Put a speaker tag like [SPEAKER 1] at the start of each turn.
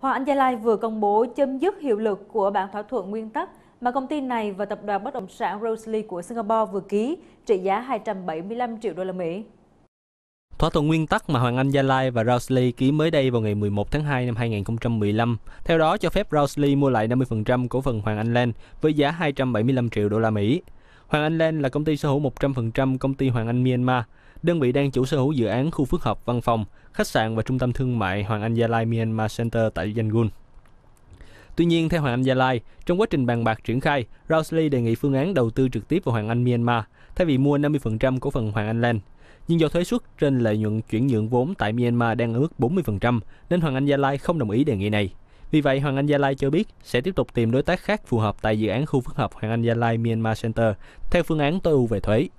[SPEAKER 1] Hoàng Anh Gia Lai vừa công bố chấm dứt hiệu lực của bản thỏa thuận nguyên tắc mà công ty này và tập đoàn bất động sản Rosalie của Singapore vừa ký trị giá 275 triệu đô la Mỹ.
[SPEAKER 2] Thỏa thuận nguyên tắc mà Hoàng Anh Gia Lai và Rowsley ký mới đây vào ngày 11 tháng 2 năm 2015, theo đó cho phép Rowsley mua lại 50% cổ phần Hoàng Anh Land với giá 275 triệu đô la Mỹ. Hoàng Anh Land là công ty sở hữu 100% công ty Hoàng Anh Myanmar, đơn vị đang chủ sở hữu dự án khu phức hợp văn phòng, khách sạn và trung tâm thương mại Hoàng Anh Gia Lai Myanmar Center tại Yangon. Tuy nhiên, theo Hoàng Anh Gia Lai, trong quá trình bàn bạc triển khai, Rowsley đề nghị phương án đầu tư trực tiếp vào Hoàng Anh Myanmar thay vì mua 50% cổ phần Hoàng Anh Land. Nhưng do thuế suất trên lợi nhuận chuyển nhượng vốn tại Myanmar đang ở mức 40%, nên Hoàng Anh Gia Lai không đồng ý đề nghị này. Vì vậy, Hoàng Anh Gia Lai cho biết sẽ tiếp tục tìm đối tác khác phù hợp tại dự án khu phức hợp Hoàng Anh Gia Lai Myanmar Center theo phương án tối ưu về thuế.